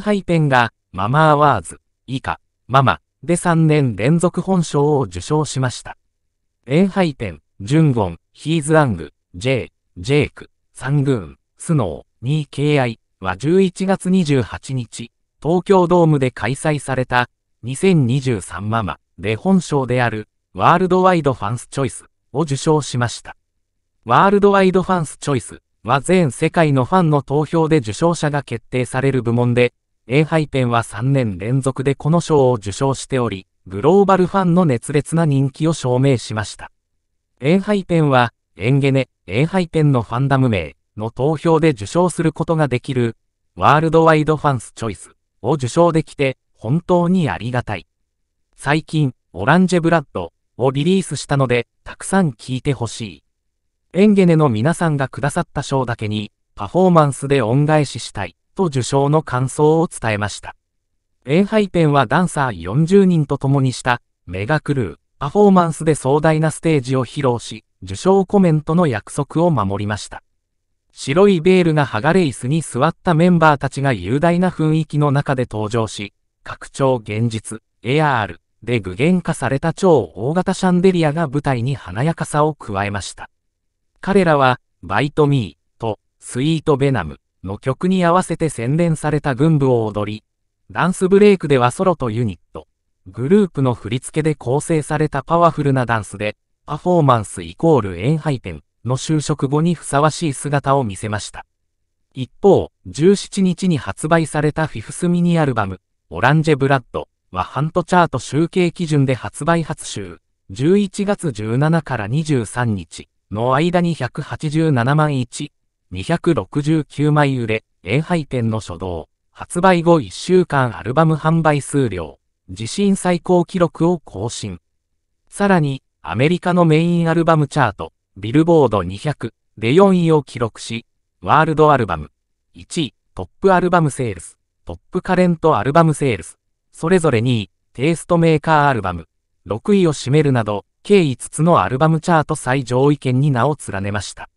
ハイペンが、ママアワーズ、以下、ママ、で3年連続本賞を受賞しました。ハイペン、ジュンゴン、ヒーズアング、J、ジェイク、サングーン、スノー、ニー・イアイは11月28日、東京ドームで開催された、2023ママで本賞である、ワールドワイドファンスチョイスを受賞しました。ワールドワイドファンスチョイスは全世界のファンの投票で受賞者が決定される部門で、エンハイペンは3年連続でこの賞を受賞しており、グローバルファンの熱烈な人気を証明しました。エンハイペンは、エンゲネ、エンハイペンのファンダム名の投票で受賞することができる、ワールドワイドファンスチョイスを受賞できて、本当にありがたい。最近、オランジェブラッドをリリースしたので、たくさん聴いてほしい。エンゲネの皆さんがくださった賞だけに、パフォーマンスで恩返ししたい、と受賞の感想を伝えました。エンハイペンはダンサー40人と共にした、メガクルー、パフォーマンスで壮大なステージを披露し、受賞コメントの約束を守りました。白いベールが剥がれ椅子に座ったメンバーたちが雄大な雰囲気の中で登場し、拡張現実、AR で具現化された超大型シャンデリアが舞台に華やかさを加えました。彼らは、バイトミーとスイートベナムの曲に合わせて洗練された群舞を踊り、ダンスブレイクではソロとユニット、グループの振り付けで構成されたパワフルなダンスで、パフォーマンスイコールエンハイペンの就職後にふさわしい姿を見せました。一方、17日に発売されたフィフスミニアルバム、オランジェブラッドはハントチャート集計基準で発売初週、11月17から23日、の間に187万1、269枚売れ、円配店の初動、発売後1週間アルバム販売数量、自身最高記録を更新。さらに、アメリカのメインアルバムチャート、ビルボード200で4位を記録し、ワールドアルバム、1位、トップアルバムセールス、トップカレントアルバムセールス、それぞれ2位、テイストメーカーアルバム、6位を占めるなど、計5つのアルバムチャート最上位圏に名を連ねました。